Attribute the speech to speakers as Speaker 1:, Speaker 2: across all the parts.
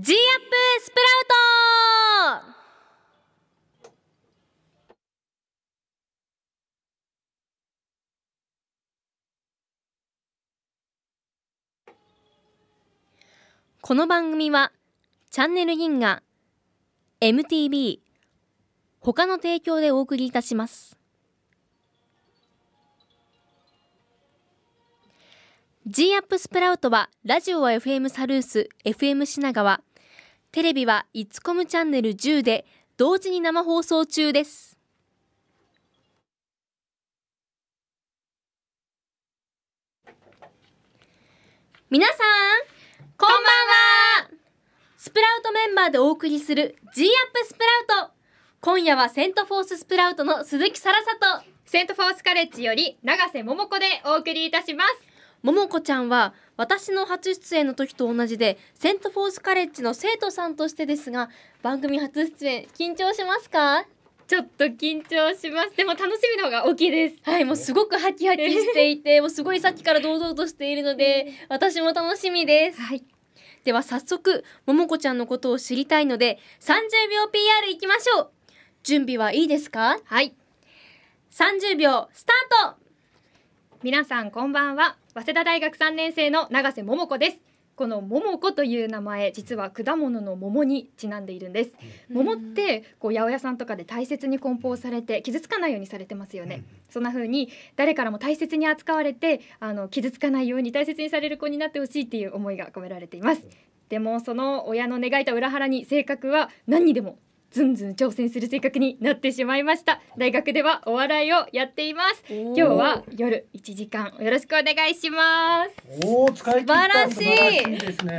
Speaker 1: G アップスプラウトこの番組はチャンネル銀河 MTV 他の提供でお送りいたします。ジーアップスプラウトはラジオは FM サルース、FM 品川、テレビは、いつこむチャンネル10で、同時に生放送中です。皆さん、こんばんはスプラウトメンバーでお送りする G アップスプラウト今夜はセントフォーススプラウトの鈴木さらさとセントフォースカレッジより永瀬桃子でお送りいたしますももこちゃんは私の初出演の時と同じでセントフォースカレッジの生徒さんとしてですが番組初出演緊張しますかちょっと緊張しますでも楽しみの方が大きいですはいもうすごくハキハキしていて もうすごいさっきから堂々としているので私も楽しみです、はい、では早速ももこちゃんのことを知りたいので30秒 PR いきましょう準備はいいですかはい30秒スタート皆さんこんばんは早稲田大学3年生の永瀬桃子ですこの桃子という名前実は果物の桃にちなんでいるんです、うん、桃ってこう八百屋さんとかで大切に梱包されて傷つかないようにされてますよね、うん、そんな風に誰からも大切に扱われてあの傷つかないように大切にされる子になってほしいっていう思いが込められていますでもその親の願いと裏腹に性格は何にでもずんずん挑戦する性格になってしまいました大学ではお笑いをやっています今日は夜1時間よろしくお願いします
Speaker 2: お素晴らしいですね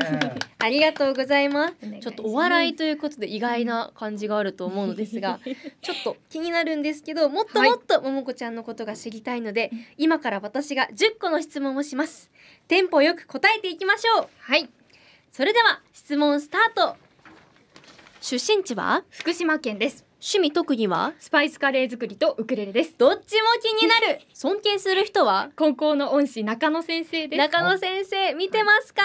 Speaker 1: ありがとうございますちょっとお笑いということで意外な感じがあると思うのですが ちょっと気になるんですけどもっともっとももこちゃんのことが知りたいので、はい、今から私が10個の質問をしますテンポよく答えていきましょうはいそれでは質問スタート出身地は福島県です趣味特技はスパイスカレー作りとウクレレですどっちも気になる 尊敬する人は高校の恩師中野先生です中野先生見てますか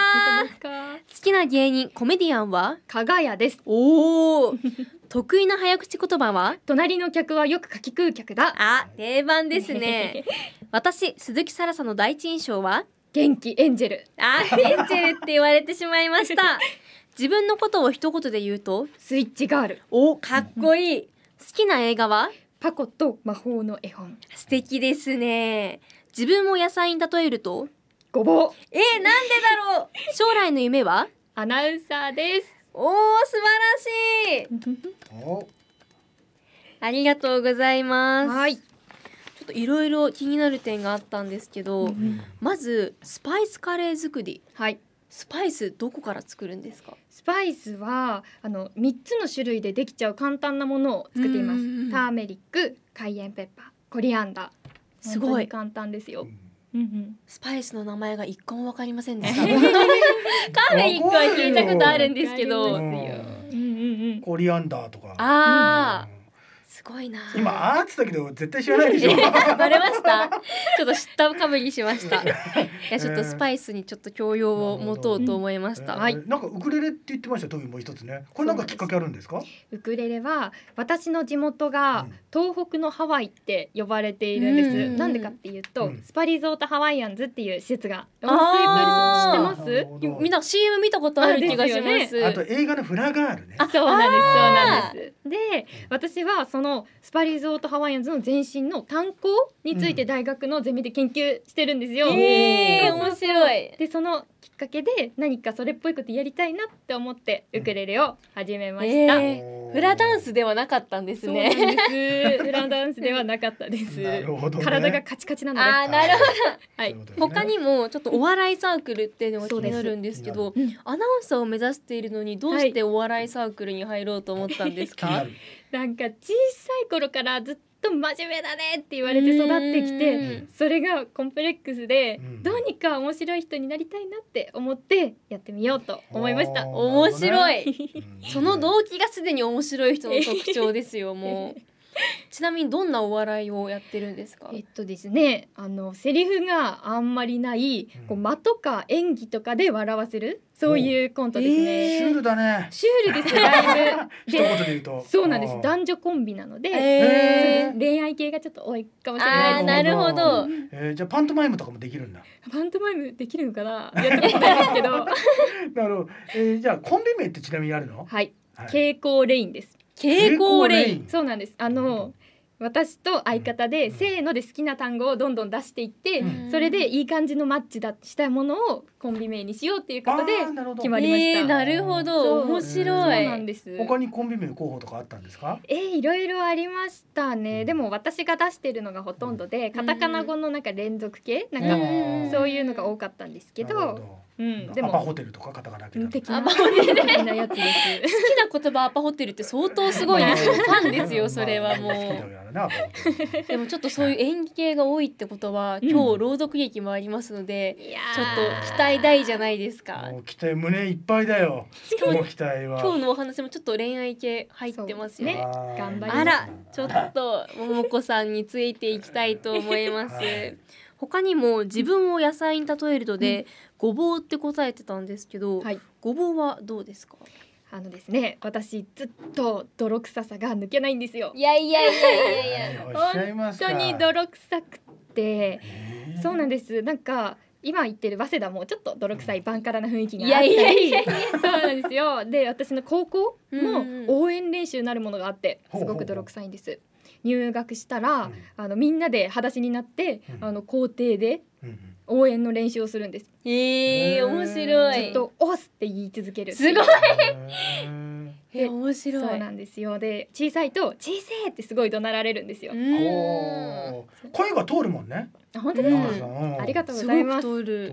Speaker 1: 好きな芸人コメディアンは加賀谷ですおお 得意な早口言葉は隣の客はよくかき食う客だあ定番ですね 私鈴木さらさの第一印象は元気エンジェルあエンジェルって言われてしまいました自分のことを一言で言うとスイッチガールおかっこいい、好きな映画はパコと魔法の絵本素敵ですね自分も野菜に例えるとごぼうえー、なんでだろう将来の夢はアナウンサーですおお素晴ら
Speaker 2: しい
Speaker 1: ありがとうございますはいちょっといろいろ気になる点があったんですけど、うん、まずスパイスカレー作りはいスパイスどこから作るんですかパイスはあの3つの種類でできちゃう簡単なものを作っています。ターメリック、カイエンペッパー、コリアンダー。すごい簡単ですよ。うんうん、スパイスの名前が一個もわかりませんでした。カーメリックは聞いたことあるんですけど。うんうんう
Speaker 2: ん、コリアンダーとか。あ
Speaker 1: あ、すごいな。今
Speaker 2: ああっつったけど絶対知らないでしょ。
Speaker 1: バレました。ちょっと知ったかぶりしました。い
Speaker 2: やちょっとスパイ
Speaker 1: スにちょっと教養を持とうと思いました。はい。なんかウクレレって言ってまし
Speaker 2: たトミーもう一つね。これなんかきっかけあるんですか？
Speaker 1: ウクレレは私の地元が東北のハワイって呼ばれているんです。んなんでかっていうと、うん、スパリゾートハワイアンズっていう施設が知ってます？みんな CM 見たことある気がします。あ,、ね、あと
Speaker 2: 映画のフラガールね。
Speaker 1: あそうなんですそうなんです。で私はそののスパリゾートハワイアンズの前身の炭鉱について大学のゼミで研究してるんですよ。うん、えー、面白いでそのっかけで何かそれっぽいことやりたいなって思ってウクレレを始めました、えー、フラダンスではなかったんですね フラダンスではなかったですね、体がカチカチなのあなるほど、はい、ね、他にもちょっとお笑いサークルっていうのが気になるんですけど、うアナウンサーを目指しているのにどうしてお笑いサークルに入ろうと思ったんですか、はい、なんか小さい頃からずっとと真面目だねって言われて育ってきてそれがコンプレックスでどうにか面白い人になりたいなって思ってやってみようと思いました面白い その動機がすでに面白い人の特徴ですよもう ちなみにどんなお笑いをやってるんですか。えっとですね、あのセリフがあんまりない、こう間とか演技とかで笑わせるそういうコントですね。シュールだね。シュールですだいぶ。一言で言うと。そうなんです。男女コンビなので、え恋愛系がちょっと多いかもしれない。あなるほど。
Speaker 2: えー、じゃあパントマイムとかもできるんだ。
Speaker 1: パントマイムできるのかな。やったことないです
Speaker 2: けど。なるほど。えー、じゃあコンビ名ってちなみにあるの？は
Speaker 1: い。はい、蛍光レインです。蛍光レイン。そうなんです。あの。私と相方で、せーので好きな単語をどんどん出していって、それでいい感じのマッチだしたものをコンビ名にしようっていうことで決まりました。なるほど、面白い。なんです。他に
Speaker 2: コンビ名候補とかあったんですか？
Speaker 1: えー、いろいろありましたね。でも私が出してるのがほとんどで、カタカナ語のなんか連続形なんかそういうのが多かったんですけどうん、でもアパホテルとかカタカナ的なアパホテル的なやつです好きな言葉アパホテルって相当すごいなファンですよそれはもう、でもちょっとそういう演技系が多いってことは、今日朗読劇もありますのでちょっと期待大じゃないですか期
Speaker 2: 待胸いっぱいだよ今日も期待は今日の
Speaker 1: お話もちょっと恋愛系入ってますね頑張りあらちょっと桃子さんについていきたいと思います、はい他にも自分を野菜に例えるとで、ごぼうって答えてたんですけど、はい、ごぼうはどうですかあのですね、私ずっと泥臭さが抜けないんですよ。いやいやいやいやいや、本当に泥臭くて、そうなんです。なんか今言ってる早稲田もちょっと泥臭いバンカラな雰囲気があったり、いやいやいや そうなんですよ。で、私の高校の応援練習なるものがあって、すごく泥臭いんです。入学したら、あのみんなで裸足になって、あの校庭で。うん応援の練習をするんですええ面白いずっと「オス!」って言い続けるすごいえ面白いそうなんですよで小さいと「小さい!」ってすごい怒鳴られるんですよ
Speaker 2: 声が通るもんね本当ですか、
Speaker 1: ありがとうございます通る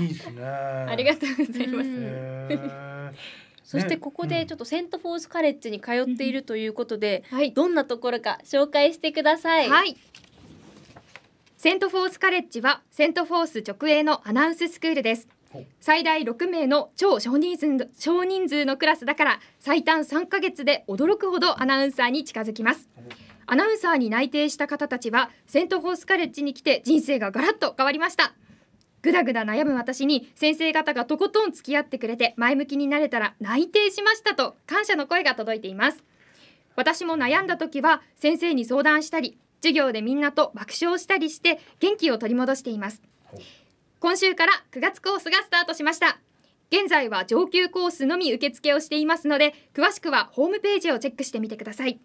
Speaker 1: いいで
Speaker 2: すね ありがとうご
Speaker 1: ざいます、そしてここでちょっとセントフォースカレッジに通っているということで、はい、どんなところか紹介してください、はいセントフォースカレッジはセントフォース直営のアナウンススクールです最大6名の超少人数少人数のクラスだから最短3ヶ月で驚くほどアナウンサーに近づきますアナウンサーに内定した方たちはセントフォースカレッジに来て人生がガラッと変わりましたぐだぐだ悩む私に先生方がとことん付き合ってくれて前向きになれたら内定しましたと感謝の声が届いています私も悩んだ時は先生に相談したり授業でみんなと爆笑したりして元気を取り戻しています今週から9月コースがスタートしました現在は上級コースのみ受付をしていますので詳しくはホームページをチェックしてみてください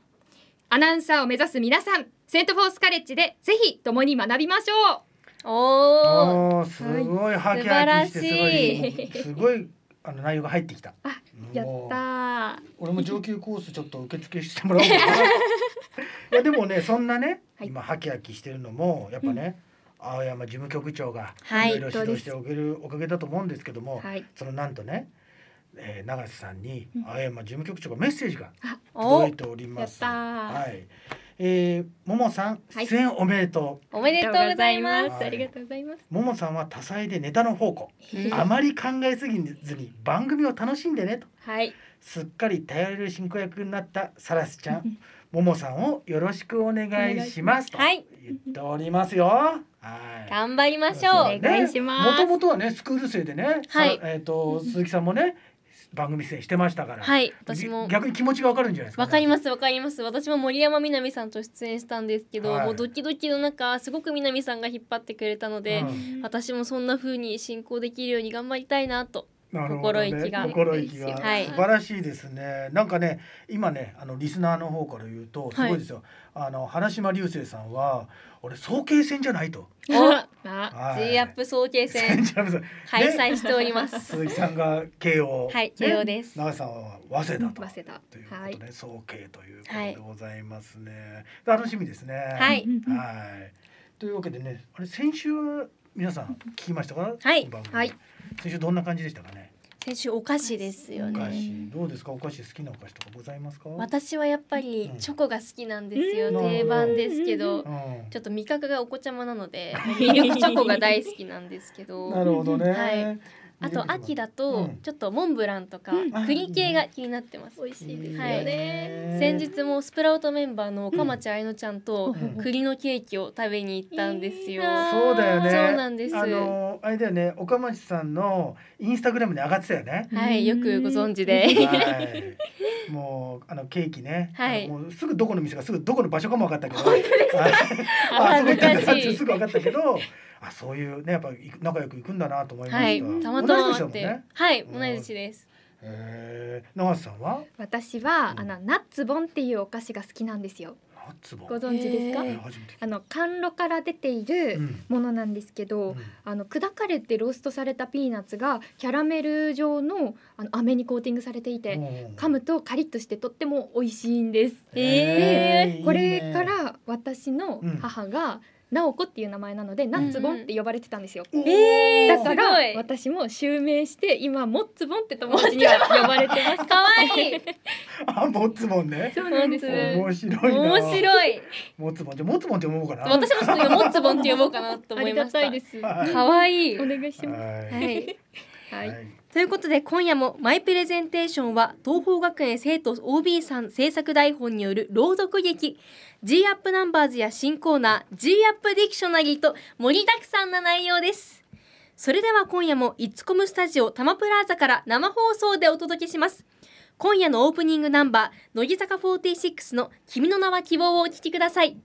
Speaker 1: アナウンサーを目指す皆さんセントフォースカレッジでぜひ共に学びましょうお
Speaker 2: おすごいハキハキしてすごいすごいあの内容が入ってきたあ
Speaker 1: やった
Speaker 2: 俺も上級コースちょっと受付してもらおうかな いやでもねそんなね、はい、今ハキハキしてるのもやっぱね、うん、青山事務局長がいろいろ指導しておけるおかげだと思うんですけども、はい、そのなんとね、えー、永瀬さんに青山事務局長がメッセージが届いております。うん、はいえー、ももさん、はい、出演おめでとう。お
Speaker 1: めでとうございます。ありがとうございます。
Speaker 2: ももさんは多彩でネタの宝庫。あまり考えすぎずに番組を楽しんでねと。はい。すっかり頼れる進行役になったサラスちゃん、ももさんをよろしく
Speaker 1: お願いしますと言っ
Speaker 2: ておりますよ。は
Speaker 1: い、頑張りましょう。お願いします。もと
Speaker 2: もとはねスクール生でね、はい、えっ、ー、と鈴木さんもね番組出演してましたから、はい、私も逆に気持ちがわかるんじゃないですか、
Speaker 1: ね、わかりますわかります私も森山みなみさんと出演したんですけど、はい、もうドキドキの中すごくみなみさんが引っ張ってくれたので、うん、私もそんな風に進行できるように頑張りたいなとね、心意気が心意気が、はい、素
Speaker 2: 晴らしいですねなんかね今ねあのリスナーの方から言うとすごいですよ、はい、あの花島流星さんは俺早慶戦じゃないと。あ、
Speaker 1: はい、アップ早慶戦開催しております。鈴木さん
Speaker 2: が慶応、はい、慶応です。長さんは早稲田
Speaker 1: と。早稲田という
Speaker 2: ことで、早慶ということでございますね。楽しみですね。はい。はい。というわけでね、あれ先週皆さん聞きましたか？はい。先週どんな感じでしたかね？
Speaker 1: 先週お菓子ですよね。お菓子
Speaker 2: どうですかお菓子好きなお菓子とかございますか？私
Speaker 1: はやっぱりチョコが好きなんですよ、うん、定番ですけど、うん、ちょっと味覚がお子ちゃまなので ミルクチョコが大好きなんですけど。なるほどね。はい。あと秋だとちょっとモンブランとか栗系が気になってます。美味しいですよね。先日もスプラウトメンバーの岡町愛乃ちゃんと栗のケーキを食べに行ったんですよ。そうだよね。そうなんです。あの
Speaker 2: あれだよね岡町さんのインスタグラムに上がってたよね。はいよくご存知で。もうあのケーキね。はい。もうすぐどこの店がすぐどこの場所かも分かったけど。本当ですか。
Speaker 1: あそこ行ったんだす
Speaker 2: ぐ分かったけど。あそういうねやっぱ仲良くいくんだなと思いました。はい、たまたまって、ね、
Speaker 1: はい、同じ年です。
Speaker 2: ええー、長瀬さんは？
Speaker 1: 私は、あのナッツボンっていうお菓子が好きなんですよ。
Speaker 2: ナッツボン。ご存知ですか、
Speaker 1: あの甘露から出ているものなんですけど、うん、あの砕かれてローストされたピーナッツがキャラメル状のあの飴にコーティングされていて噛むとカリッとしてとっても美味しいんです。えー、でこれから私の母が、うん直子っていう名前なので、ナッツボンって呼ばれてたんですよ。ええだから私も襲名して今モッツボンって友達には呼ばれてます。可愛い。
Speaker 2: あモッツボンね。そうなんです。面白い面白い。モッツボンじゃモッツボンって呼ぼうかな。私もちょっとモッツボンって呼ぼうかなと思いました。あり
Speaker 1: がたいです。可愛い。お願いします。はい。はいということで今夜もマイプレゼンテーションは東邦学園生徒 OB さん制作台本による朗読劇 G アップナンバーズや新コーナー G アップディクショナリーと盛りだくさんな内容ですそれでは今夜もイッツコムスタジオタマプラーザから生放送でお届けします今夜のオープニングナンバー乃木坂46の君の名は希望をお聞きください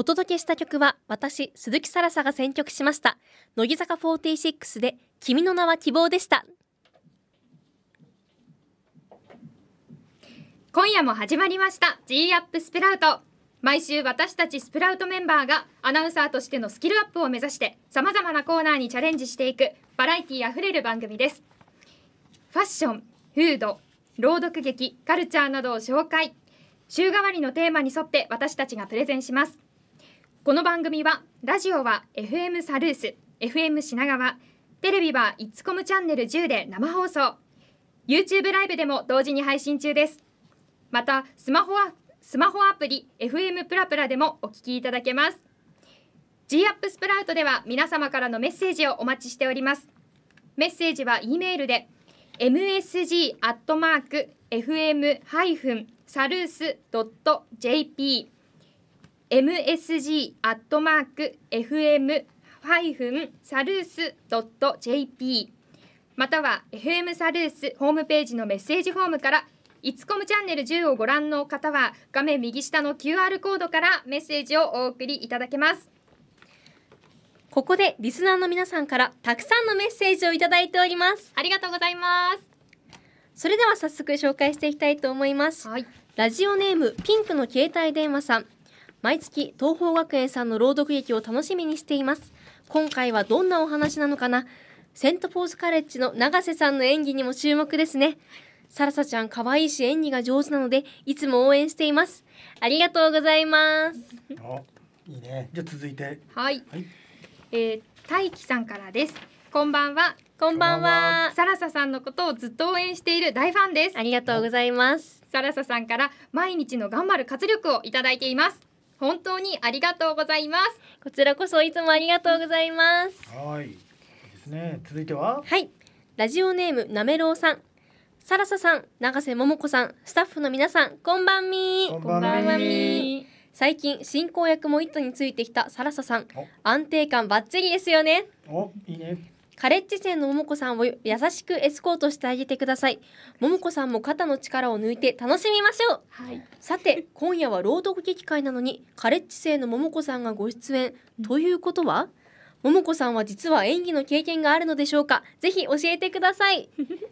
Speaker 1: お届けした曲は私鈴木さらさが選曲しました乃木坂46で君の名は希望でした今夜も始まりました G アップスプラウト毎週私たちスプラウトメンバーがアナウンサーとしてのスキルアップを目指してさまざまなコーナーにチャレンジしていくバラエティあふれる番組ですファッションフード朗読劇カルチャーなどを紹介週替わりのテーマに沿って私たちがプレゼンしますこの番組はラジオは FM サルース FM 品川テレビはイッツコムチャンネル10で生放送 YouTube ライブでも同時に配信中ですまたスマホはスマホアプリ FM プラプラでもお聞きいただけます G アップスプラウトでは皆様からのメッセージをお待ちしておりますメッセージは E メールで msg アットマーク fm ハイフンサルースドット .jp msg アットマーク fm ファイフンサルースドット jp または FM サルースホームページのメッセージフォームからいつこむチャンネル10をご覧の方は画面右下の QR コードからメッセージをお送りいただけますここでリスナーの皆さんからたくさんのメッセージをいただいておりますありがとうございますそれでは早速紹介していきたいと思います、はい、ラジオネームピンクの携帯電話さん毎月東方学園さんの朗読劇を楽しみにしています今回はどんなお話なのかなセントポーズカレッジの永瀬さんの演技にも注目ですねサラサちゃん可愛いし演技が上手なのでいつも応援していますありがとうございます
Speaker 2: いいねじゃあ続いて
Speaker 1: はい、はい、えー、大輝さんからですこんばんはこんばんはサラサさんのことをずっと応援している大ファンですありがとうございますサラサさんから毎日の頑張る活力をいただいています本当にありがとうございますこちらこそいつもありがとうございます
Speaker 2: はいですね続いて
Speaker 1: ははいラジオネームなめろうさんサラサさん、永瀬桃子さん、スタッフの皆さん、こんばんみこんばんみ最近進行役も「イット!」についてきたサラサさん安定感ばっちりですよね
Speaker 2: おいいね
Speaker 1: カレッジ生の桃子さんを優しくエスコートしてあげてください桃子さんも肩の力を抜いて楽しみましょう、はい、さて今夜は朗読劇会なのにカレッジ生の桃子さんがご出演ということは桃子さんは実は演技の経験があるのでしょうかぜひ教えてください、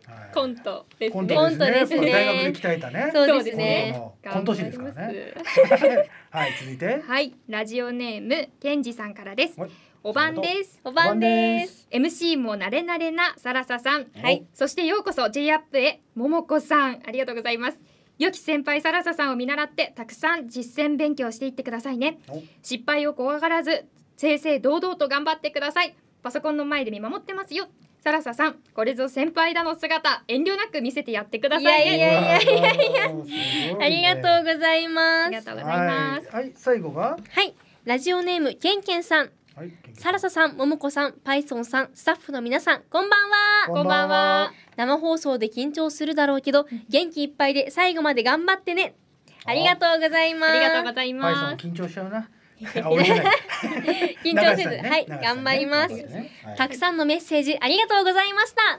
Speaker 1: はい、コントですねコントですね、ね、大学で鍛えたねそうですねコント師ですからね
Speaker 2: はい続いて
Speaker 1: はいラジオネームけんじさんからです、はいおばんです。おばんです。MC も慣れ慣れなサラサさん、はい。そしてようこそ J アップへももこさん、ありがとうございます。良き先輩サラサさんを見習ってたくさん実践勉強していってくださいね。失敗を怖がらず正々堂々と頑張ってください。パソコンの前で見守ってますよ。サラサさん、これぞ先輩だの姿、遠慮なく見せてやってください、いやいやいやいやいや。
Speaker 2: ね、ありが
Speaker 1: とうございます。ありがとうございます。
Speaker 2: はい、はい、最後が。
Speaker 1: はい、ラジオネームけんけんさん。はい、サラサさん、ももこさん、パイソンさん、スタッフの皆さん、こんばんは。こんばんは。生放送で緊張するだろうけど、元気いっぱいで最後まで頑張ってね。ありがとうございます。ありがとうございます。
Speaker 2: 緊張しちゃうな。緊
Speaker 1: 張せず、はい、頑張ります、たくさんのメッセージありがとうございました。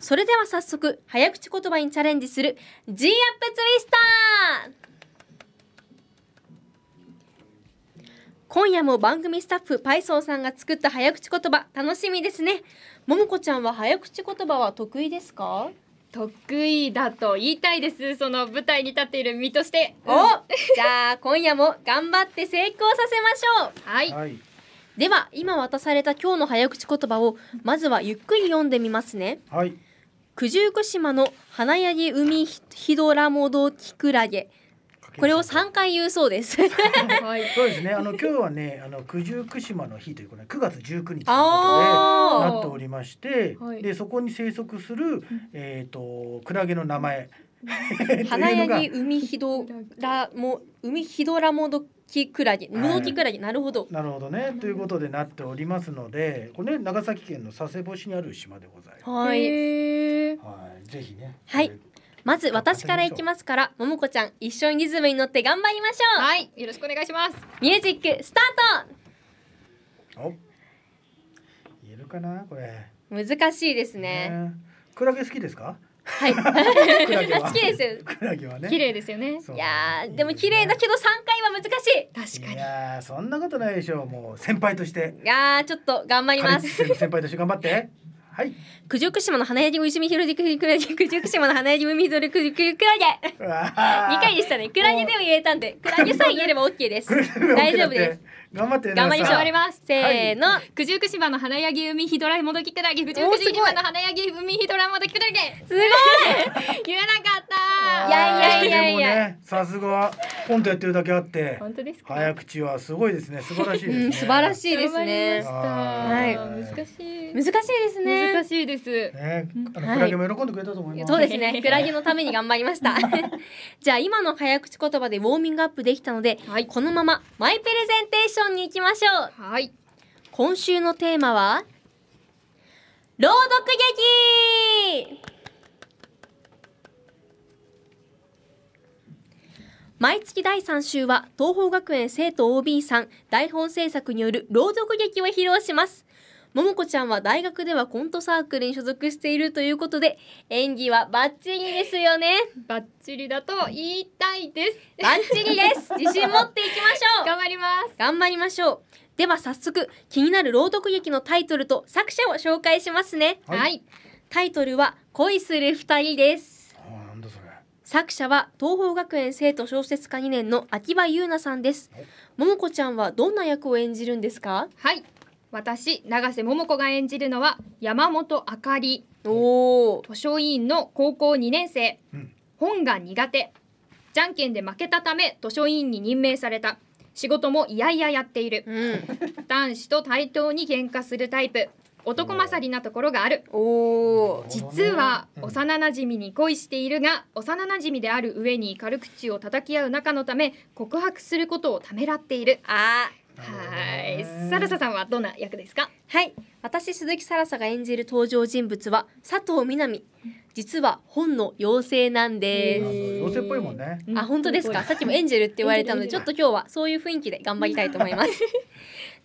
Speaker 1: それでは早速早口言葉にチャレンジする G アップツイスター今夜も番組スタッフパイソンさんが作った早口言葉楽しみですねももこちゃんは早口言葉は得意ですか得意だと言いたいですその舞台に立っている身として、うん、おじゃあ今夜も頑張って成功させましょうはい、はい、では今渡された今日の早口言葉をまずはゆっくり読んでみますねはい九十九島の花やぎ海ひどらもどきくらげこれを三回言うそうです。は
Speaker 2: い、そうですね。あの今日はね、あの九十九島の日ということで、9月十九日ということでなっておりまして、はい、でそこに生息するえっ、ー、とクラゲの名前。
Speaker 1: 花 柳海ひどらも海ひどらもどきクラゲ、ムドキ
Speaker 2: クラゲ、なるほど。なるほどね。ということでなっておりますので、これ、ね、長崎県の佐世保市
Speaker 1: にある島でございます。はい。はい、ぜひね。はい。まず私からいきますからももこちゃん一緒にリズムに乗って頑張りましょうはいよろしくお願いしますミュージックスター
Speaker 2: トお言えるかなこれ
Speaker 1: 難しいですね、えー、
Speaker 2: クラゲ好きですかは
Speaker 1: い。好きですクラゲはね。綺麗ですよね。いやでも綺麗だけど三回は難しい。確かに。い
Speaker 2: やそんなことないでしょう。もう先輩として。
Speaker 1: いやちょっと頑張ります。
Speaker 2: 先輩として頑張って。
Speaker 1: はい、九十九島の花やりおしみひろじくらじ九十九島の花やり海ぞれくじくくら
Speaker 2: げ二
Speaker 1: 回でしたねくらゲでも言えたんでくらゲさえ言えれば OK です 大丈夫
Speaker 2: です頑張って頑張りましょう。ります。せーの、
Speaker 1: 九十九島の花やぎ海ひどらもどきくだけ。九十九島の花やぎ海ひどらもどきくだけ。すごい。言わなかった。いやいやいやい
Speaker 2: や。さすがコントやってるだけあって。本当ですか。早口はすごいですね。素晴らしいですね。素晴
Speaker 1: らしいですね。はい。難しい。難しいですね。難しいです。
Speaker 2: ね、あのクラゲも喜んでくれたと思います。そうですね。クラゲ
Speaker 1: のために頑張りました。じゃあ今の早口言葉でウォーミングアップできたので、このままマイプレゼンテーションョンに行きましょうはい今週のテーマは朗読劇毎月第3週は東邦学園生徒 OB さん台本制作による朗読劇を披露します桃子ちゃんは大学ではコントサークルに所属しているということで演技はバッチリですよねバッチリだと言いたいですバッチリです自信持っていきましょう頑張ります頑張りましょうでは早速気になる朗読劇のタイトルと作者を紹介しますね、はい、タイトルは恋する二人です作者は東方学園生徒小説家2年の秋葉優奈さんです桃子ちゃんはどんな役を演じるんですかはい私永瀬桃子が演じるのは山本あかりお図書委員の高校2年生、うん、本が苦手じゃんけんで負けたため図書委員に任命された仕事もいやいややっている、うん、男子と対等に喧嘩するタイプ男勝りなところがある実は幼なじみに恋しているが幼なじみである上に軽口を叩き合う仲のため告白することをためらっているあはいサラサさんはどんな役ですかはい私鈴木サラサが演じる登場人物は佐藤みなみ実は本の妖精なんです妖精っぽいもんねあ本当ですかさっきもエンジェルって言われたのでちょっと今日はそういう雰囲気で頑張りたいと思います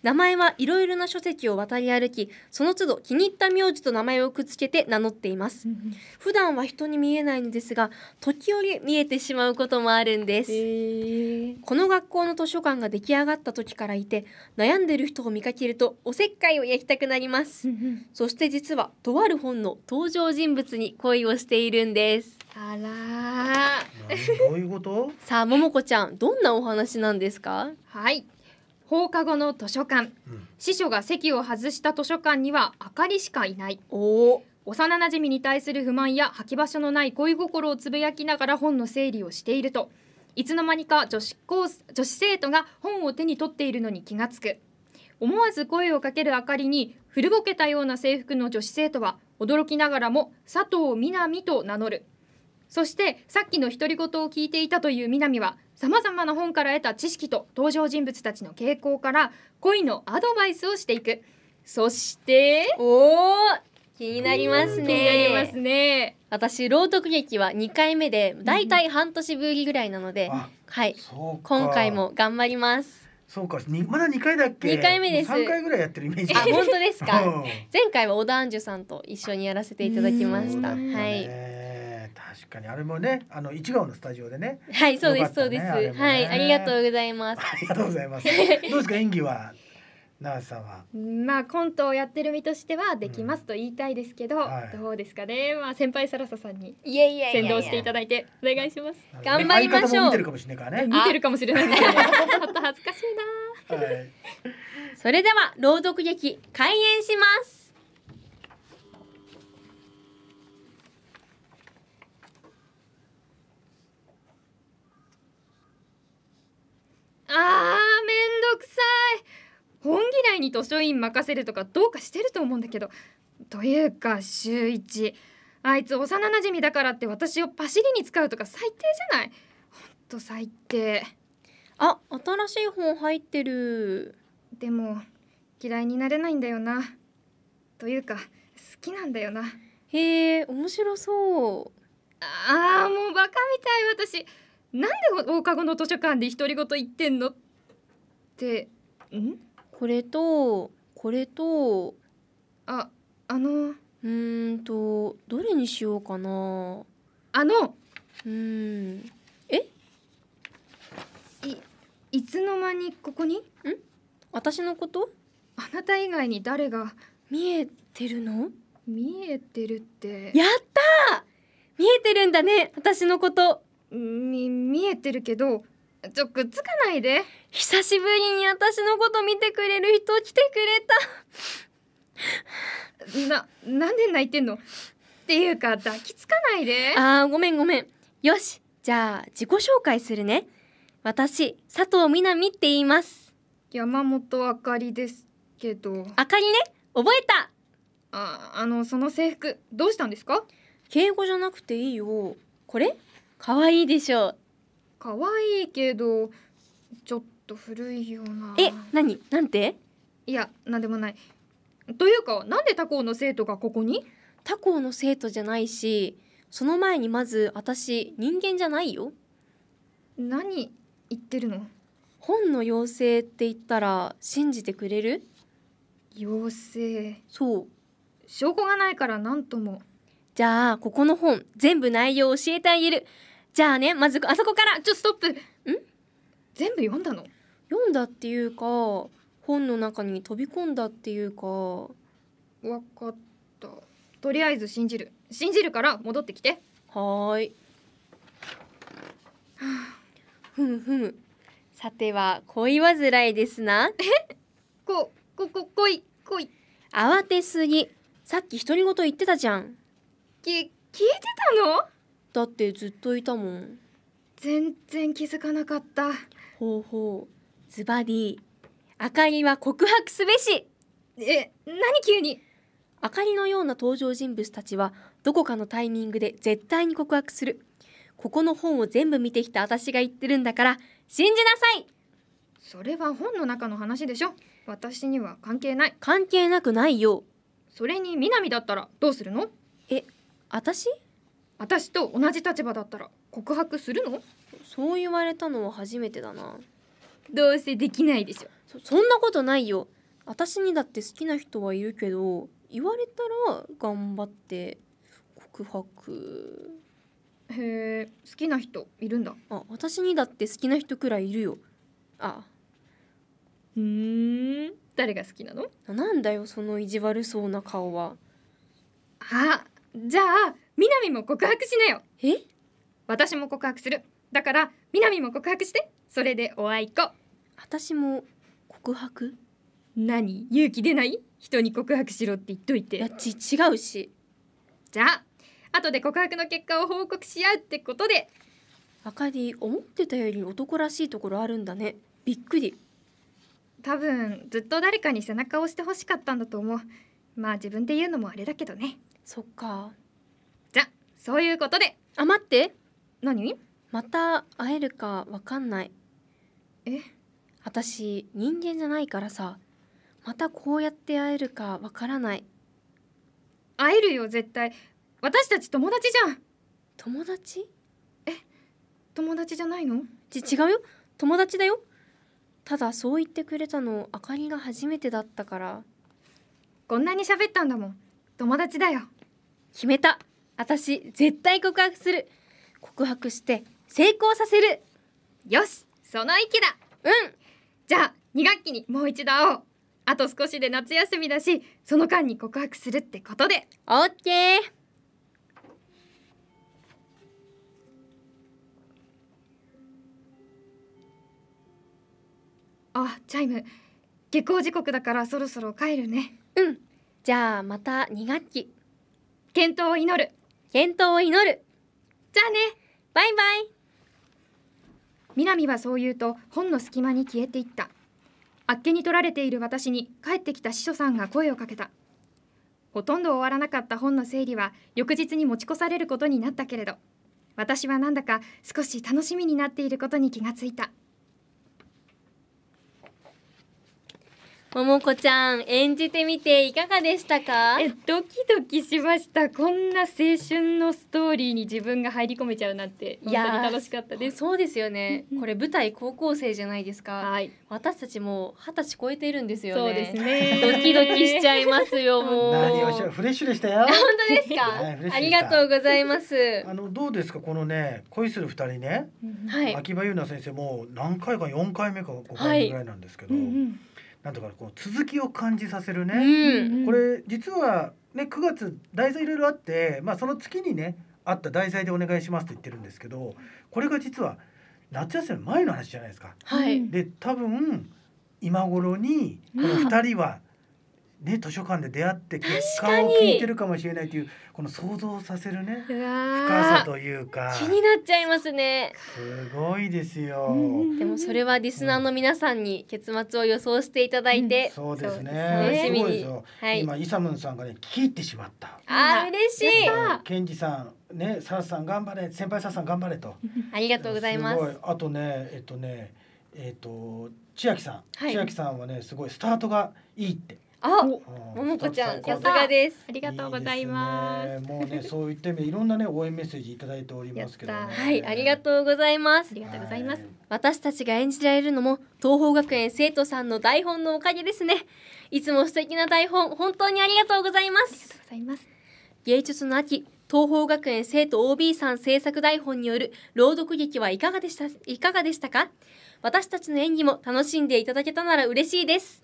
Speaker 1: 名前はいろいろな書籍を渡り歩きその都度気に入った名字と名前をくっつけて名乗っています、うん、普段は人に見えないのですが時折見えてしまうこともあるんですこの学校の図書館が出来上がった時からいて悩んでる人を見かけるとおせっかいを焼きたくなります、うん、そして実はとある本の登場人物に恋をしているんですあらどういうことさあももこちゃんどんなお話なんですかはい放課後の図書館、うん、司書が席を外した図書館には明かりしかいないお幼なじみに対する不満や履き場所のない恋心をつぶやきながら本の整理をしているといつの間にか女子高女子生徒が本を手に取っているのに気がつく思わず声をかける明かりに古ぼけたような制服の女子生徒は驚きながらも佐藤みなみと名乗るそしてさっきの独り言を聞いていたというみなみはさまざまな本から得た知識と登場人物たちの傾向から恋のアドバイスをしていくそしておお気になりますね気になりますね私朗読劇は2回目でだいたい半年ぶりぐらいなので、うん、はい今回も頑張ります
Speaker 2: そうか、まだ二回だっけ。二回目です。三回ぐらいやってるイメージ。あ、本当ですか。
Speaker 1: 前回は小田安寿さんと一緒にやらせていただきました。はい。
Speaker 2: 確かにあれもねあの一号のスタジオでねはいそうです、ね、そうです、ね、はいありがと
Speaker 1: うございますあ
Speaker 2: りがとうございます どうですか演技は奈さんは
Speaker 1: まあコントをやってる身としてはできますと言いたいですけど、うんはい、どうですかねまあ先輩サラサさんに先導していただいてお願いします頑張りましょう見てるかもしれないからね見てるかもしれないですよちょっと恥ずかしいな、はい、それでは朗読劇開演しますあーめんどくさい本嫌いに図書委員任せるとかどうかしてると思うんだけどというか週一あいつ幼なじみだからって私をパシリに使うとか最低じゃないほんと最低あ新しい本入ってるでも嫌いになれないんだよなというか好きなんだよなへえ面白そうあーもうバカみたい私なんで放課後の図書館で独り言言ってんのってんこれとこれとああのうんとどれにしようかなあのうんえいいつの間にここにん私のことあなた以外に誰が見えてるの見えてるってやった見えてるんだね私のことみ見えてるけどちょくっつかないで久しぶりに私のこと見てくれる人来てくれたななんで泣いてんのっていうか抱きつかないでああごめんごめんよしじゃあ自己紹介するね私佐藤みなみって言います山本あかりですけどあかりね覚えたああのその制服どうしたんですか敬語じゃなくていいよこれ可愛いでしょう可愛いけどちょっと古いようなえ何なんていやなんでもないというかなんで他校の生徒がここに他校の生徒じゃないしその前にまず私人間じゃないよ何言ってるの本の妖精って言ったら信じてくれる妖精そう証拠がないから何ともじゃあここの本全部内容を教えてあげるじゃあねまずあそこからちょっとストップん全部読んだの読んだっていうか本の中に飛び込んだっていうかわかったとりあえず信じる信じるから戻ってきてはーいふむふむさては恋煩いですなえこここ恋恋慌てすぎさっき独り言言ってたじゃんき聞いてたのだってずっといたもん全然気づかなかったほうほうズバリあかりは告白すべしえ何急にあかりのような登場人物たちはどこかのタイミングで絶対に告白するここの本を全部見てきた私が言ってるんだから信じなさいそれは本の中の話でしょ私には関係ない関係なくないよそれに南だったらどうするのえ私私と同じ立場だったら告白するのそう言われたのは初めてだなどうせできないでしょそそんなことないよ私にだって好きな人はいるけど言われたら頑張って告白へえ好きな人いるんだあ私にだって好きな人くらいいるよあうん誰が好きなのなんだよその意地悪そうな顔はあじゃあみも告白しなよえ私も告白するだからみも告白してそれでおあいこ私も告白何勇気出ない人に告白しろって言っといていやち違うしじゃあ後で告白の結果を報告し合うってことであかり思ってたより男らしいところあるんだねびっくり多分ずっと誰かに背中を押してほしかったんだと思うまあ自分で言うのもあれだけどねそっかそういうことであ待って何また会えるかわかんないえ私人間じゃないからさまたこうやって会えるかわからない会えるよ絶対私たち友達じゃん友達え友達じゃないのち違うよ友達だよただそう言ってくれたのあかりが初めてだったからこんなに喋ったんだもん友達だよ決めた私絶対告白する告白して成功させるよしその息だうんじゃあ2学期にもう一度会おうあと少しで夏休みだしその間に告白するってことでオッケーあチャイム下校時刻だからそろそろ帰るねうんじゃあまた2学期健闘を祈る健闘を祈るじゃあねバイバイ南はそう言うと本の隙間に消えていったあっけに取られている私に帰ってきた司書さんが声をかけたほとんど終わらなかった本の整理は翌日に持ち越されることになったけれど私はなんだか少し楽しみになっていることに気がついたももこちゃん演じてみていかがでしたかえドキドキしましたこんな青春のストーリーに自分が入り込めちゃうなんて本当に楽しかったですそうですよね、これ舞台高校生じゃないですか、はい、私たちも二十歳超えているんですよ、ね、そうですねドキドキしちゃいます
Speaker 2: よ もう何をしフレッシュでしたよ 本当ですか、はい、ありがと
Speaker 1: うございます
Speaker 2: あのどうですかこのね恋する二人ね、はい、秋葉優奈先生も何回か四回目か五回目ぐらいなんです
Speaker 1: けど、はいうんうん
Speaker 2: なんとかこう続きを感じさせるね、うんうん、これ実はね9月題材いろいろあって、まあ、その月にねあった題材でお願いしますと言ってるんですけどこれが実は夏休み前の話じゃないですか。はい、で多分今頃にこの2人は、ね、図書館で出会って結果を聞いてるかもしれないというこの想像させるね深さというか気に
Speaker 1: なっちゃいますね
Speaker 2: すごいですよ、うん、
Speaker 1: でもそれはリスナーの皆さんに結末を予想していただいて、うん、そうですね楽しみに、はい、今
Speaker 2: イサムンさんがね聞いてしまっ
Speaker 1: たあ嬉しい
Speaker 2: ケンジさんねサラさん頑張れ先輩サラさん頑張れと
Speaker 1: ありがとうございます
Speaker 2: あとねえっとねえっと千秋さん、はい、千秋さんはねすごいスタートがいいって
Speaker 1: あ、ももこちゃん、さすがです。ありがとうございま
Speaker 2: す。もうね、そう言ってみ、いろんなね、応援メッセージいただいておりますけ
Speaker 1: ど、はい、ありがとうございます。ありがとうございます。私たちが演じられるのも、東邦学園生徒さんの台本のおかげですね。いつも素敵な台本、本当にありがとうございます。ありがとうございます。芸術の秋、東邦学園生徒 OB さん制作台本による朗読劇はいかがでした、いかがでしたか私たちの演技も楽しんでいただけたなら嬉しいです。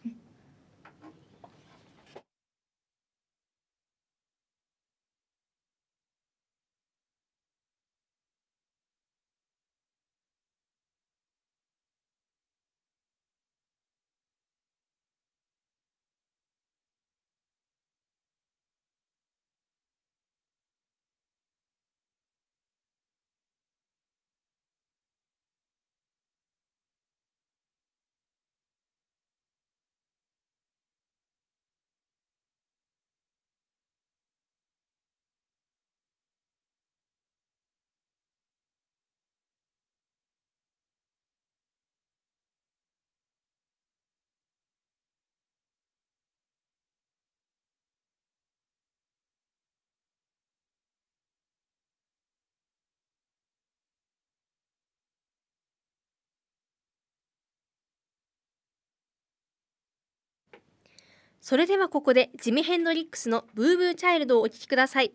Speaker 1: それではここでジミ・ヘンドリックスのブーブーチャイルドをお聴きください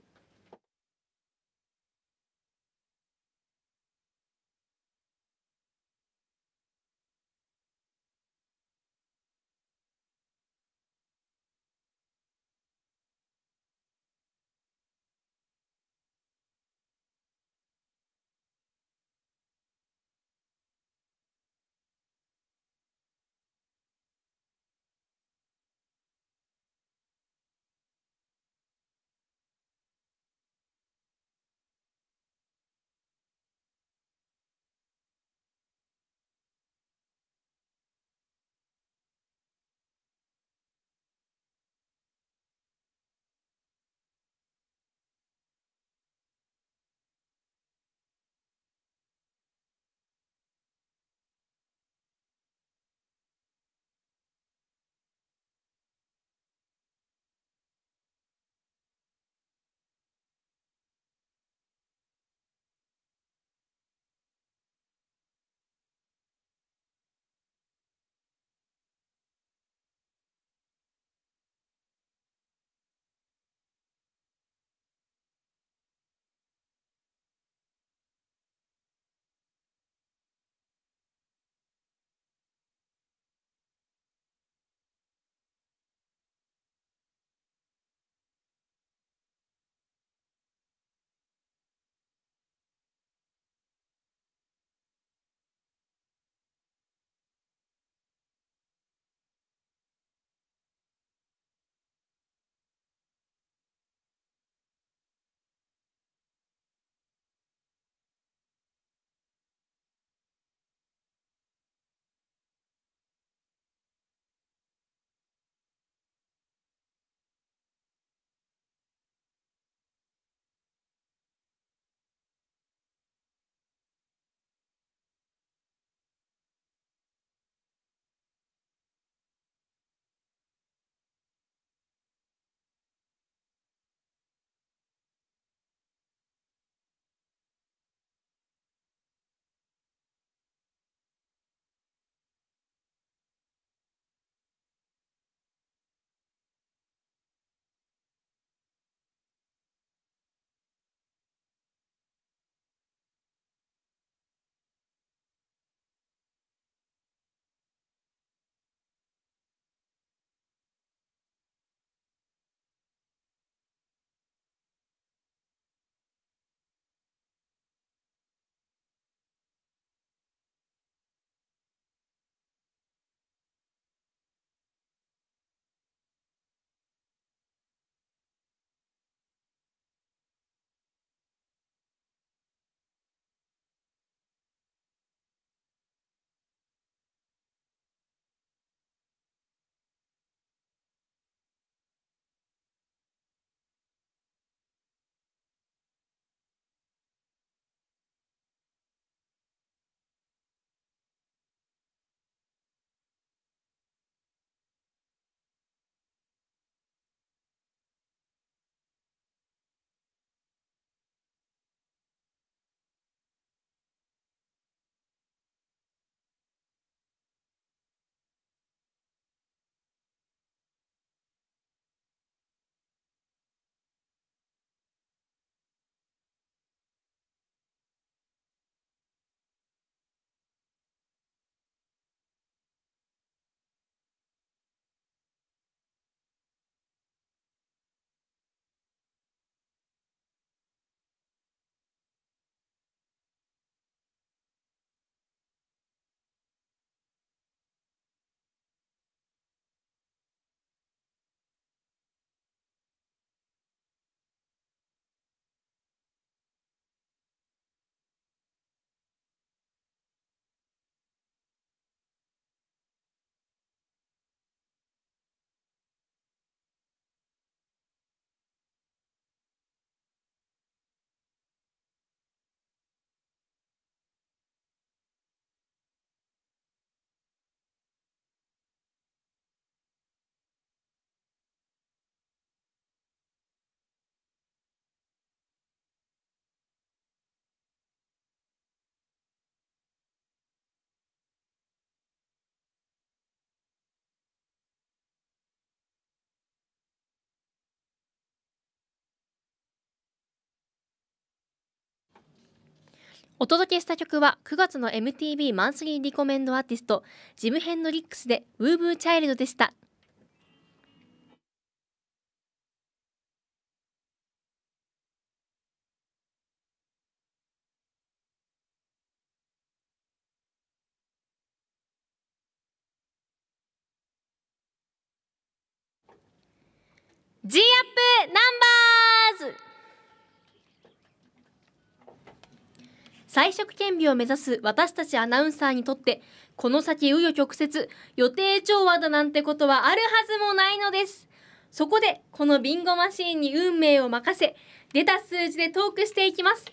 Speaker 1: お届けした曲は9月の MTV マンスリーリコメンドアーティストジム・ヘンドリックスで「ウーブー・チャイルド」でした。G アップナンバー菜食兼備を目指す私たちアナウンサーにとってこの先紆余曲折予定調和だなんてことはあるはずもないのですそこでこのビンゴマシーンに運命を任せ出た数字でトークしていきます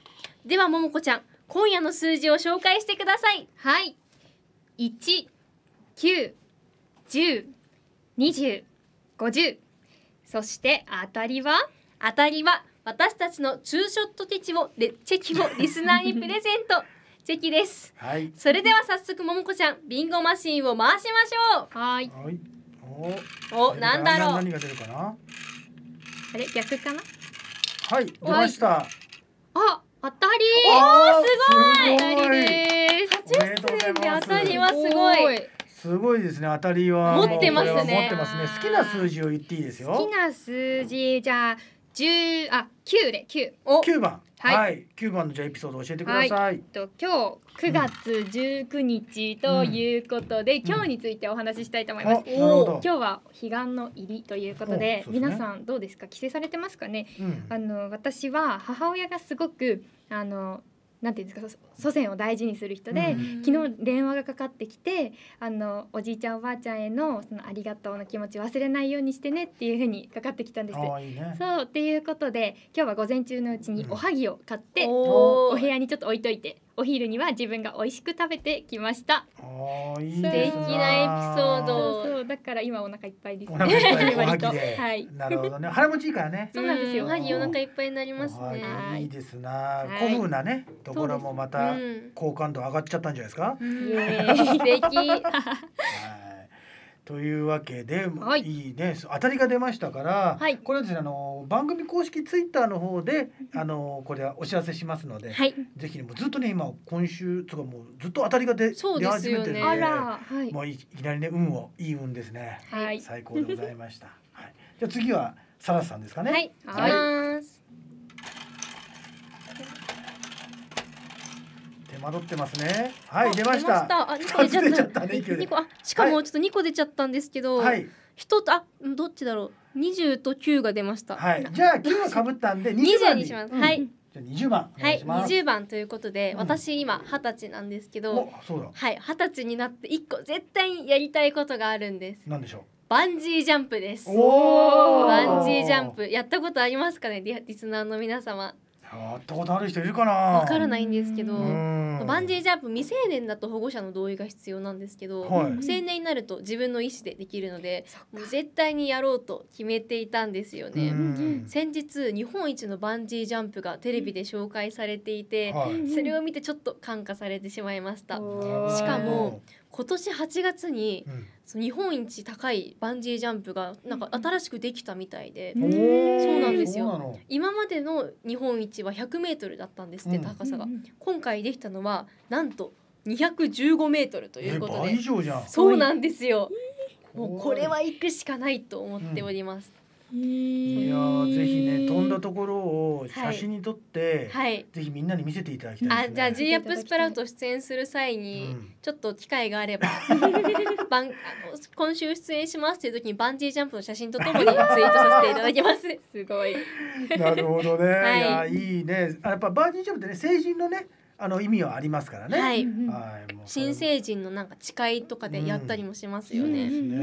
Speaker 1: ではももこちゃん今夜の数字を紹介してくださいはい1 9 1 0 2 0 5 0そして当たりは当たりは私たちのツーショットチェキをチェキをリスナーにプレゼント チェキです、はい、それでは早速ももこちゃんビンゴマシンを回しましょうはいおおなんだろう何
Speaker 2: が出るかなあ
Speaker 1: れ逆かな
Speaker 2: はい出ました
Speaker 1: あ当たりおーすごい当たりです80点で当たりはすごい
Speaker 2: すごいですね当たりは持ってますね持ってますね好きな数字を言っていいですよ好
Speaker 1: きな数字じゃあ十あ九で九。九
Speaker 2: 番。はい、九、はい、番のじゃエピソード教えてください。はい、
Speaker 1: と今日九月十九日ということで、うん、今日についてお話ししたいと思います。うん、今日は彼岸の入りということで、ね、皆さんどうですか帰省されてますかね。うん、あの私は母親がすごくあのなんていうんですか祖先を大事にする人で、昨日電話がかかってきてあのおじいちゃんおばあちゃんへのそのありがとうの気持ち忘れないようにしてねっていうふうにかかってきたんです。いいね、そうっていうことで今日は午前中のうちにおはぎを買って、うん、おお部屋にちょっと置いといてお昼には自分が美味しく食べてきました。いい素敵なエピソード。そうだから今お腹いっぱいです、ね。はい。なるほどね。腹持
Speaker 2: ちいいからね。そうなんですよ。おはぎお
Speaker 1: 腹いっぱいになりますね。
Speaker 2: いいですな。古風なねところもまた好感度上がっちゃったんじゃないですか。う
Speaker 1: ん、素敵。
Speaker 2: というわけで、はい、いいね当たりが出ましたから、はい、これはですねあの番組公式ツイッターの方であのこれはお知らせしますので、はい、ぜひ、ね、もうずっとね今今週とかもうずっと当たりが出,、出始めてるので、はい、もういきなりね運をいい運ですね、はい、最高でございました。はい、じゃ次はサラさんですかね。はい、はいます手間取ってますね。はい、出ました。あ、二個出ちゃった。ね、二
Speaker 1: 個、あ、しかもちょっと二個出ちゃったんですけど。はい。一つ、あ、どっちだろう。二十と九が出ました。はい。じゃあ、九はぶったんで、二十にします。はい。じゃ二十番。はい、二十番ということで、私今二十歳なんですけど。そうだ。はい、二十歳になって、一個絶対やりたいことがあるんです。なんでしょう。バンジージャンプです。バンジージャンプ、やったことありますかね、リスナーの皆様。
Speaker 2: やったことある人いるかなわからな
Speaker 1: いんですけどバンジージャンプ未成年だと保護者の同意が必要なんですけど、はい、青年になると自分の意思でできるのでもう絶対にやろうと決めていたんですよね先日日本一のバンジージャンプがテレビで紹介されていて、はい、それを見てちょっと感化されてしまいましたしかも今年8月に、うん、日本一高いバンジージャンプがなんか新しくできたみたいで、うん、そうなんですよ今までの日本一は 100m だったんですって、高さが、うん、今回できたのはなんと215メートルということで、そうなんですよもうこれは行くしかないと思っております、いやぜ
Speaker 2: ひね飛んだところを写真に撮って、はい、ぜひみんなに見せていただきたい、ねはい、あじゃ
Speaker 1: あ G アップスプラウト出演する際に、ちょっと機会があれば、う ん、今週出演しますという時にバンジージャンプの写真とともにツイートさせていただきます すごいなるほ
Speaker 2: どね、はい、いいいねやっぱバンジージャンプってね成人のねあの意味はありますからね。はい。は
Speaker 1: い、新成人のなんか誓いとかでやったりもしますよね。うん、です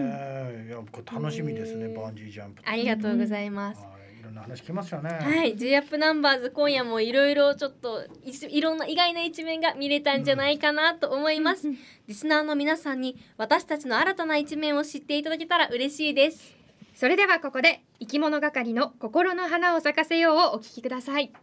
Speaker 2: ね。いやこれ楽しみですね。バンジージャンプ。あ
Speaker 1: りがとうございます。は
Speaker 2: いろんな話聞きましたね。はい、
Speaker 1: ジ J アップナンバーズ今夜もいろいろちょっといろんな意外な一面が見れたんじゃないかなと思います、うん。リスナーの皆さんに私たちの新たな一面を知っていただけたら嬉しいです。それではここで生き物係の心の花を咲かせようをお聞きください。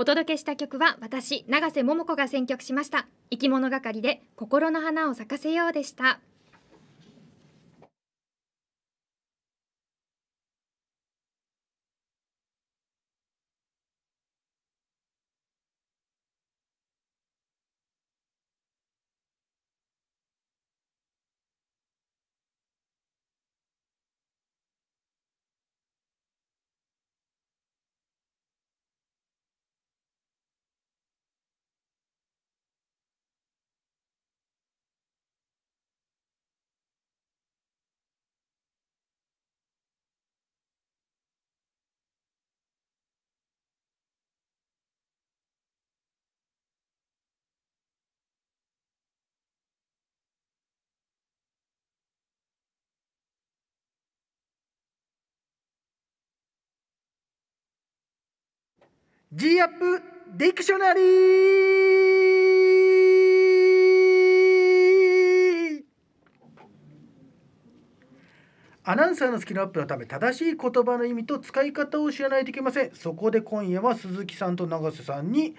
Speaker 1: お届けした曲は私永瀬桃子が選曲しました生き物係で心の花を咲かせようでした
Speaker 2: G アップディクショナリーアナウンサーのスキルアップのため正しい言葉の意味と使い方を知らないといけませんそこで今夜は鈴木さんと永瀬さんに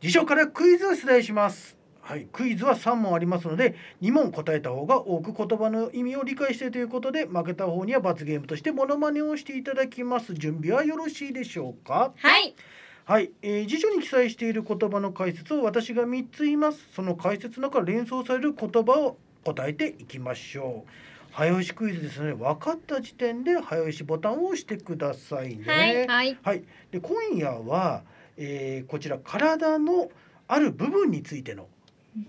Speaker 2: 辞書からクイズを出題しますはい、クイズは3問ありますので2問答えた方が多く言葉の意味を理解してということで負けた方には罰ゲームとしてモノマネをしていただきます準備はよろしいでしょうかはいはい、えー、辞書に記載している言葉の解説を私が3つ言いますその解説の中連想される言葉を答えていきましょう早押しクイズですね分かった時点で早押しボタンを押してくださいね。はい、はいはい、で今夜は、えー、こちら体のある部分についての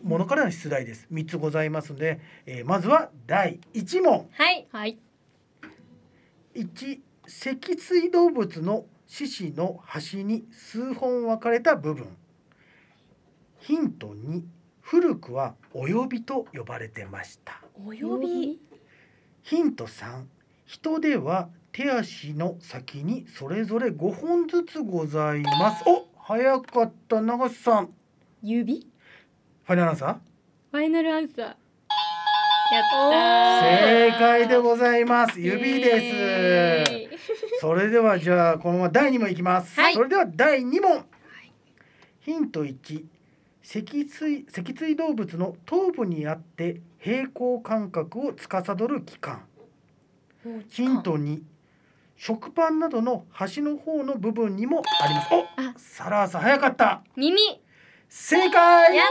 Speaker 2: ものからの出題です。3つございますので、えー、まずは第1問。
Speaker 1: はい、はい、
Speaker 2: 1脊椎動物の獅子の端に数本分かれた部分ヒント2古くはお呼びと呼ばれてました
Speaker 1: お呼び
Speaker 2: ヒント3人では手足の先にそれぞれ5本ずつございますお早かった長瀬さん指ファイナルアンサー
Speaker 1: ファイナルアンサーやった正解でございます指です、そ
Speaker 2: れではじゃあこのまま第2問いきます、はい、それでは第2問、はい、ヒント1脊椎脊椎動物の頭部にあって平衡感覚を司る器官ヒント2食パンなどの端の方の部分にもありますおサラーさ早かった
Speaker 1: 耳正
Speaker 2: 解やっ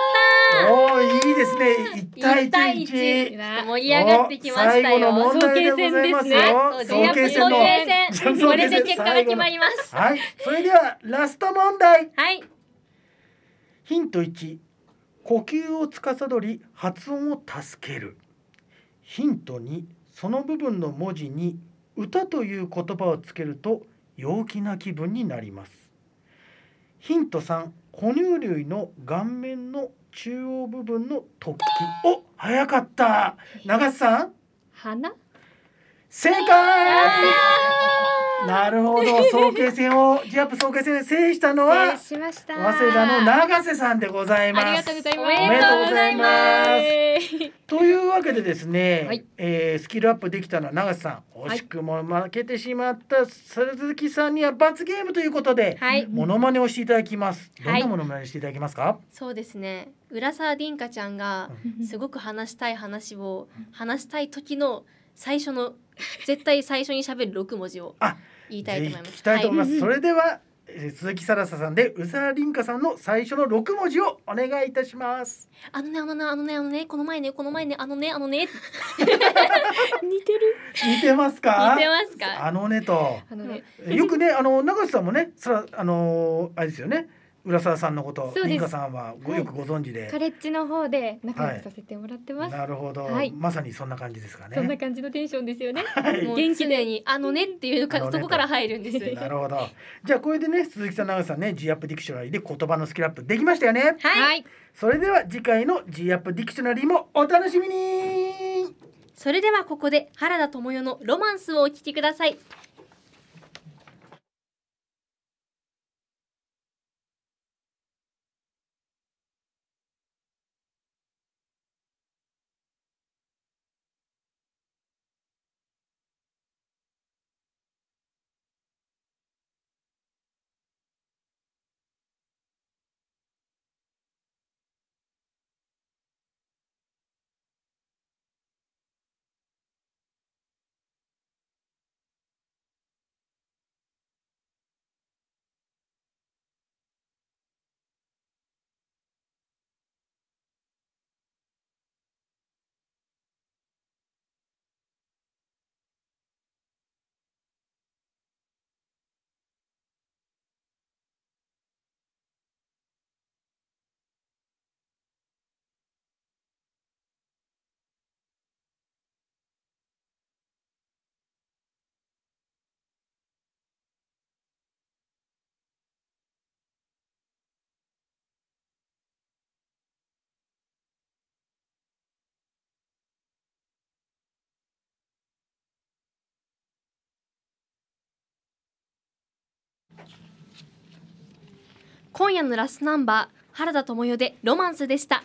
Speaker 2: たおおいいですね一対一盛り上がってきましたよ最後の問題でございますよ総計戦のこれで結果が決まりますはいそれで
Speaker 1: はラス
Speaker 2: ト問題はいヒント一呼吸を司り発音を助けるヒント二その部分の文字に歌という言葉をつけると陽気な気分になりますヒント三哺乳類の顔面の中央部分の突起お早かった長瀬さん花正解なるほど早慶戦をジアップ早慶戦で制したのは早
Speaker 1: 稲田の永瀬さんで
Speaker 2: ございますありがとうございますおめでとうございますというわけでですね、はい、えー、スキルアップできたのは永瀬さん惜しくも負けてしまった鈴木さんには罰ゲームということで、はい、モノマネをしていただきますどんなモノマネしていただけますか、はい、
Speaker 1: そうですね浦沢凛香ちゃんがすごく話したい話を話したい時の最初の 絶対最初に喋る六文字を言いたいと思います。聞きたいと思います。はい、それ
Speaker 2: では鈴木さらささんで宇佐凛香さんの最初の六文字を
Speaker 1: お願いいたしますあのねあのねあのねあのねこの前ねこの前ねあのねあのね 似て
Speaker 2: る似てますか似てますかあのねと
Speaker 1: あのねよ
Speaker 2: くねあの長瀬さんもねさあのあれですよね浦沢さんのこと民家さんはご、よくご存知で、カレ
Speaker 1: ッジの方で仲良くさせてもらってます、はい、なるほ
Speaker 2: ど、はい、まさにそんな感じですかねそんな
Speaker 1: 感じのテンションですよね、元気でにあのねっていうかそこから入るんですなる
Speaker 2: ほどじゃあこれでね鈴木さん長さんね G アップディクショナリーで言葉のスキルアップできましたよねは
Speaker 1: いそれでは次回の G アップディクショナリーもお楽しみにそれではここで原田智代のロマンスをお聞きください今夜のラスナンバー原田智代でロマンスでした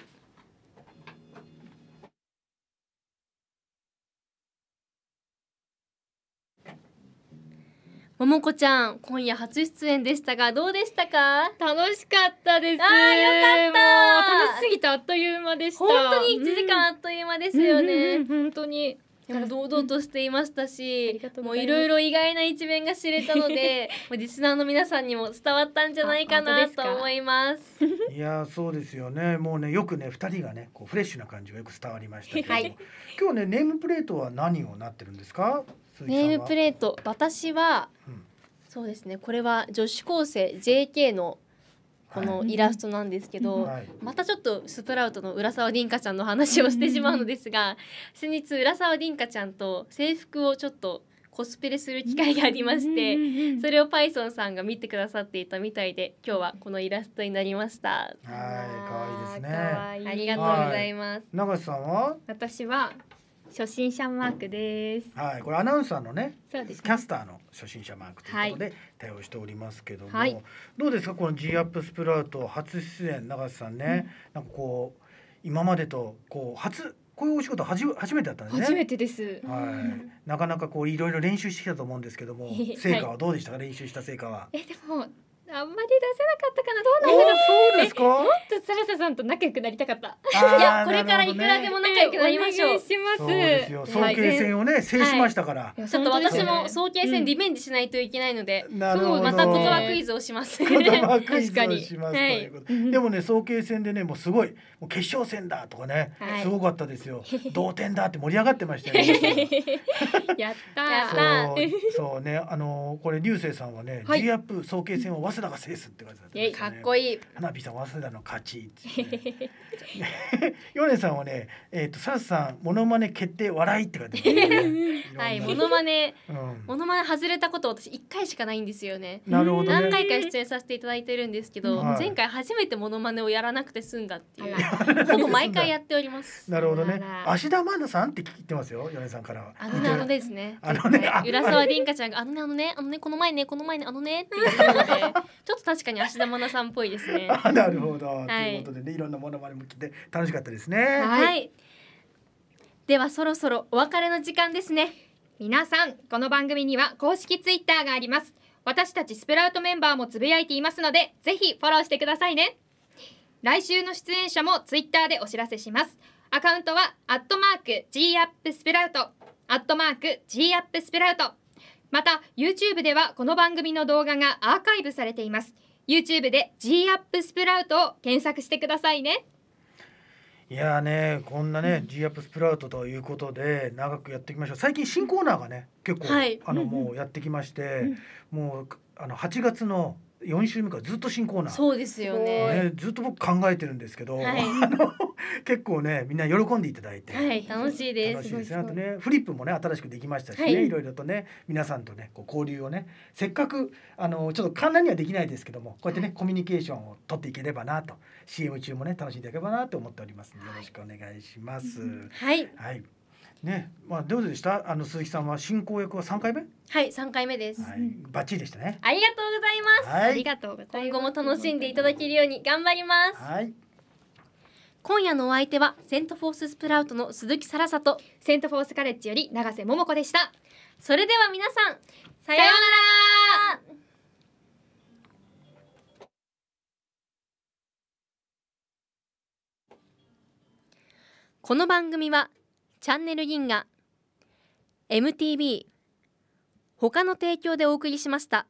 Speaker 1: 桃子ちゃん、今夜初出演でしたが、どうでしたか楽しかったです。あよかった楽しすぎてあっという間でした。本当に一時間あっという間ですよね。うんううん、本当に。堂々としていましたし、うん、もういろいろ意外な一面が知れたので リスナーの皆さんにも伝わったんじゃないかなと思います
Speaker 2: いやそうですよねもうねよくね2人がねこうフレッシュな感じがよく伝わりましたけど、はい、
Speaker 1: 今日ねネームプ
Speaker 2: レートは何をなってるんですかネームプ
Speaker 1: レート私は、うん、そうですねこれは女子高生 JK の
Speaker 2: このイラストな
Speaker 1: んですけど、はい、またちょっとストラウトの浦沢凛香ちゃんの話をしてしまうのですが、先日浦沢凛香ちゃんと制服をちょっとコスプレする機会がありまして、それをパイソンさんが見てくださっていたみたいで、今日はこのイラストになりました。はい、可
Speaker 2: 愛いですね。いいありがとうございます。はい、永瀬さんは？
Speaker 1: 私は初心者マークです。
Speaker 2: はい、これアナウンサーのね、そうです、ね、キャスターの初心者マークということで対応しておりますけども、はい、どうですかこの G アップスプラウト初出演永瀬さんね、うん、なんかこう今までとこう初こういうお仕事はじ初めてだったんですね。初めてです。はい。なかなかこういろいろ練習してきたと思うんですけども、成果はどうでしたか、練習した成果は。
Speaker 1: えでもあんまり出せなかったかなどうなんだろうそうですかもっとサラサさんと仲良くなりたかったいやこれ
Speaker 2: からいくらでも
Speaker 1: 仲良くなりましょう、しますそうですよ早慶戦を
Speaker 2: ね、制しましたから、ちょっと私も
Speaker 1: 早慶戦リベンジしないといけないので、なるほどまた言葉クイズをします言葉クイズをします
Speaker 2: でもね早慶戦でねもうすごいもう決勝戦だとかね、すごかったですよ 同点だって盛り上がってました
Speaker 1: よ。やったそ
Speaker 2: うねあのこれ流星さんはね、はアップ早慶戦を忘早稲田が制すって感
Speaker 1: じだった、ね、かっこいい
Speaker 2: 花火さん早稲田の勝ちっ
Speaker 1: て、ね、
Speaker 2: ヨさんはねえっ、ー、とサンさんモノマネ決定笑いって
Speaker 1: 感じ、ね、はいモノマネ、うん、モノマネ外れたこと私一回しかないんですよねなるほど、何回か出演させていただいてるんですけど、はい、前回初めてモノマネをやらなくて済んだっていうほぼ毎回やっております なるほどね
Speaker 2: 芦田愛菜さんって聞いてますよヨネさんからあのねあのですねあの
Speaker 1: ね浦沢凛香ちゃんがあのねあのねあのねこの前ねこの前ねあのねって言ってたのでちょっと確かに芦田愛菜さんっぽいですね な
Speaker 2: るほど、うん、ということでねいろんなものまねも来て楽しかったですねは
Speaker 1: いではそろそろお別れの時間ですね皆さんこの番組には公式ツイッターがあります私たちスプラウトメンバーもつぶやいていますのでぜひフォローしてくださいね来週の出演者もツイッターでお知らせしますアカウントはアットマーク G アップスプラウトアットマーク G アップスプラウトまた YouTube ではこの番組の動画がアーカイブされています YouTube で G アップスプラウトを検索してくださいね
Speaker 2: いやねこんなね、うん、G アップスプラウトということで長くやっていきましょう最近新コーナーがね結構、はい、あの、もうやってきまして、うん、もうあの8月の4週目からずっと新コーナーそうですよね、ね、ずっと僕考えてるんですけど、はい、あの結構ねみんな喜んでいただい
Speaker 1: て、はい、楽しいです楽しいですねあと
Speaker 2: ねフリップもね新しくできましたしね、はい、いろいろとね皆さんとねこう交流をねせっかくあのちょっと簡単にはできないですけどもこうやってね、はい、コミュニケーションを取っていければなと CM 中もね楽しんでいければなと思っておりますのでよろしくお願いします。はい、はいね、まあどうでした？あの鈴木さんは進行役は三回目？
Speaker 1: はい、三回目です。はい、
Speaker 2: バッチリでしたね。
Speaker 1: ありがとうございます。はい、ありがとうございます。今後も楽しんでいただけるように頑張ります。はい。今夜のお相手はセントフォーススプラウトの鈴木さらさとセントフォースカレッジより永瀬桃子でしたそれでは皆さんさようならこの番組はチャンネル銀河 MTV 他の提供でお送りしました。